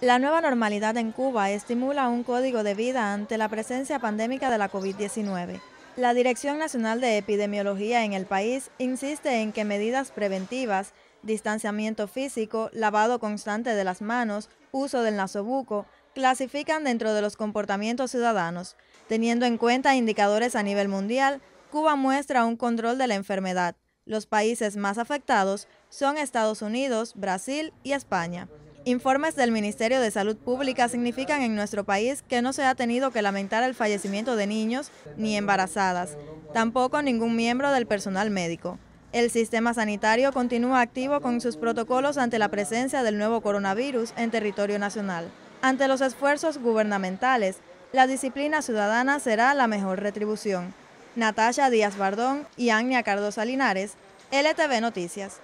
La nueva normalidad en Cuba estimula un código de vida ante la presencia pandémica de la COVID-19. La Dirección Nacional de Epidemiología en el país insiste en que medidas preventivas, distanciamiento físico, lavado constante de las manos, uso del nasobuco, clasifican dentro de los comportamientos ciudadanos. Teniendo en cuenta indicadores a nivel mundial, Cuba muestra un control de la enfermedad. Los países más afectados son Estados Unidos, Brasil y España. Informes del Ministerio de Salud Pública significan en nuestro país que no se ha tenido que lamentar el fallecimiento de niños ni embarazadas, tampoco ningún miembro del personal médico. El sistema sanitario continúa activo con sus protocolos ante la presencia del nuevo coronavirus en territorio nacional. Ante los esfuerzos gubernamentales, la disciplina ciudadana será la mejor retribución. Natasha Díaz Bardón y Agnia Cardo Linares, LTV Noticias.